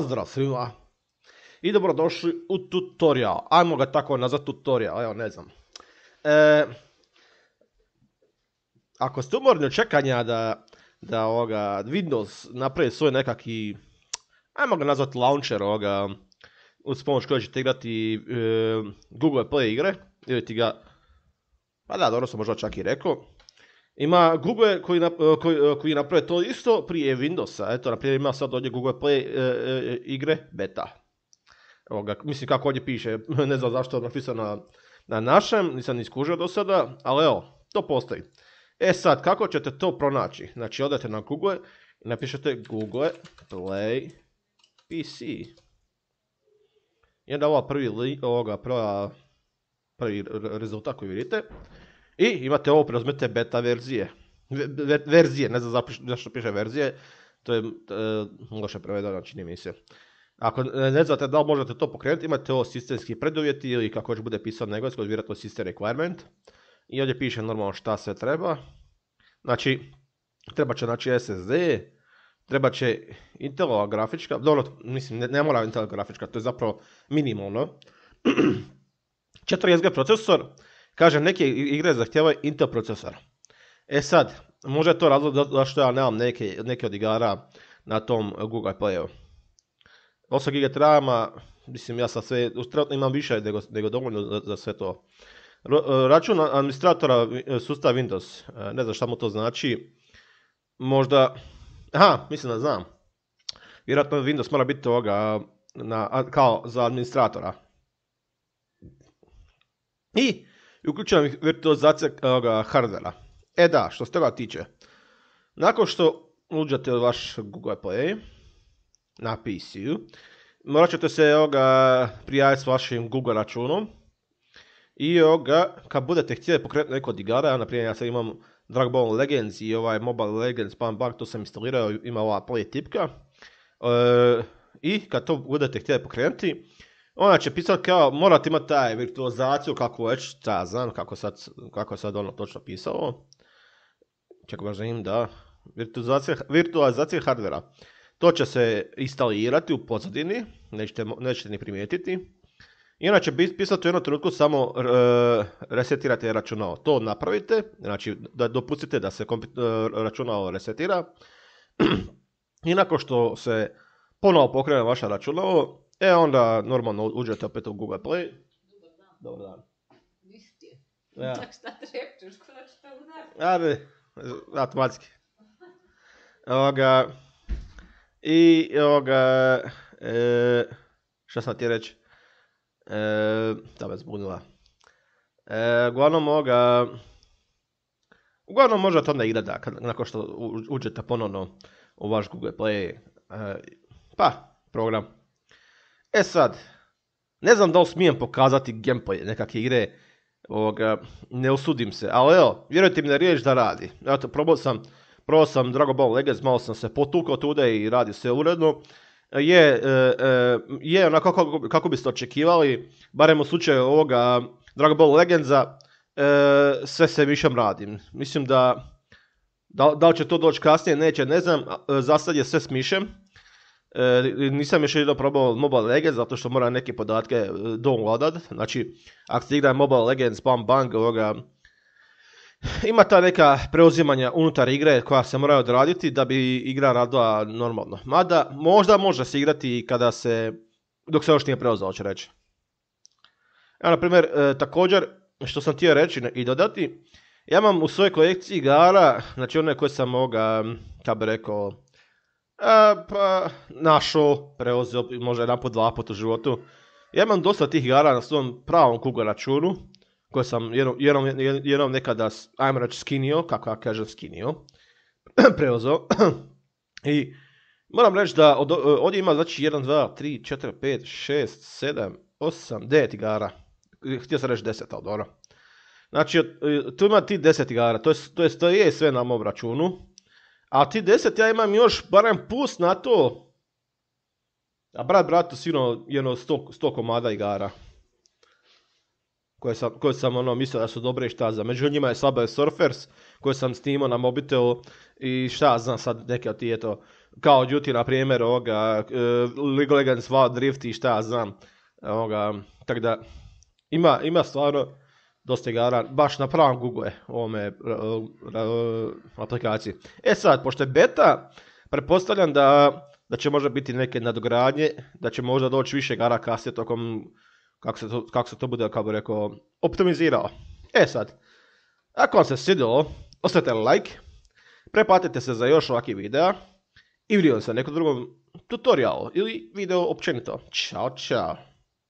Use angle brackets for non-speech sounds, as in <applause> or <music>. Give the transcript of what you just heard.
Pozdrav svima i dobrodošli u tutorial. Ajmo ga tako nazvat tutorial, evo ne znam. E, ako ste umorni od čekanja da, da Windows napravi svoj nekakvi, ajmo ga nazvat launcher ovoga, uz pomoć kojeg ćete igrati e, Google Play igre, ga, pa da, dobro sam možda čak i rekao, ima Google koji, na, e, koji, e, koji naprave to isto prije Windowsa. Eto, na primjer ima sad ovdje Google Play e, igre beta. Evo ga, mislim kako ovdje piše, <laughs> ne znam zašto je napisano na, na našem, nisam ni skužio do sada, ali evo, to postoji. E sad, kako ćete to pronaći? Znači, odete na Google i napišete Google Play PC. I onda ova prvi, li, prvi rezultat koji vidite. I imate ovo, preuzmete beta verzije. verzije, ne znam zašto piše verzije, to je e, loše prevedeno, znači, čini mi se. Ako ne znate da li možete to pokrenuti, imate ovo sistemski preduvjeti ili kako će bude pisao na engleskom, vjerojatno system requirement. I ovdje piše normalno šta sve treba. Znači, treba će znači SSD, treba će Intelova grafička, dobro, mislim, ne, ne mora Intelova grafička, to je zapravo minimalno. 4 <clears throat> SG procesor, Kaže, neke igre zahtijevaju Intel procesor. E sad, možda je to razlog zašto ja nemam neke, od igara na tom Google Playu. 8 GB ram mislim ja sad sve, trenutno imam više nego, dovoljno za, sve to. E, račun administratora e, sustava Windows, e, ne znam šta mu to znači, možda, aha, mislim da znam. Vjerojatno Windows mora biti toga kao za administratora. I i uključujem virtualizacija e, hardvera. E da, što se toga tiče, nakon što uđete vaš Google Play na PC-u, morat ćete se prijaviti s vašim Google računom i kad budete htjeli pokrenuti neko od igara, na primjer ja sad imam Dragon Ball Legends i ovaj Mobile Legends Spam Bug, to sam instalirao, ima ova play tipka. E, I kad to budete htjeli pokrenuti, ona će pisati kao, morate imati taj virtualizaciju, kako već, ta znam, kako sad, kako sad ono točno pisao. Čekaj, baš im da, virtualizacija, virtualizacija hardvera. To će se instalirati u pozadini, nećete, ni primijetiti. I onda će pisati u jednom trenutku samo resetirate računalo. To napravite, znači da dopustite da se računao e, računalo resetira. <clears throat> I nakon što se ponovo pokrene vaša računalo, E onda normalno uđete opet u Google Play. Dobar dan. Ja. Tak <laughs> šta trepčeš, kada šta Ajde, automatski. Ovoga, i ovoga, e, šta sam ti reći? E, da me zbunila. E, uglavnom ovoga, uglavnom možete onda igrati da, nakon što uđete ponovno u vaš Google Play, e, pa, program. E sad, ne znam da li smijem pokazati gameplay nekakve igre, ne usudim se, ali evo, vjerujte mi na riječ da radi. Eto, probao sam, probao sam Dragon Ball Legends, malo sam se potukao tude i radi se uredno. Je, e, e, je onako kako, biste očekivali, barem u slučaju ovoga Dragon Ball Legendsa, e, sve se mišem radim. Mislim da, da, li će to doći kasnije, neće, ne znam, za sad je sve s mišem E, nisam još jedno probao Mobile Legends zato što moram neke podatke e, downloadat. Znači, ako se igra Mobile Legends, bam, Bang, ovoga, ima ta neka preuzimanja unutar igre koja se mora odraditi da bi igra radila normalno. Mada, možda može se igrati i kada se, dok se još nije preuzao, ću reći. Evo, na primjer, e, također, što sam htio reći i dodati, ja imam u svojoj kolekciji igara, znači one koje sam moga kako bi rekao, E, pa, našo, preozio možda jedan put, dva put u životu. Ja imam dosta tih igara na svom pravom kuga računu, koje sam jednom, jednom, jednom nekada, ajmo reći, skinio, kako ja kažem, skinio, <clears throat> preozio. <clears throat> I moram reći da od, ovdje ima znači 1, 2, 3, 4, 5, 6, 7, 8, 9 igara. Htio sam reći 10, ali dobro. Znači, e, tu ima ti 10 igara, to je, to to je sve na mom računu a ti deset, ja imam još barem pus na to. A brat bratu sigurno jedno sto, sto komada igara. Koje sam, koje sam ono mislio da su dobre i šta za. Među njima je Slabe Surfers koje sam snimao na mobitelu. i šta znam sad neke od ti eto kao Duty na primjer ovoga League of Legends, Wild Drift i šta znam ovoga, tako da ima, ima stvarno dosta igara, baš na pravom Google ovome e, e, e, aplikaciji. E sad, pošto je beta, pretpostavljam da, da će možda biti neke nadogradnje, da će možda doći više gara kasnije tokom, kako se to, bude, kako bi rekao, optimizirao. E sad, ako vam se svidjelo, ostavite like, prepatite se za još ovakvih videa i vidimo se na nekom drugom tutorialu ili video općenito. Ćao, čao!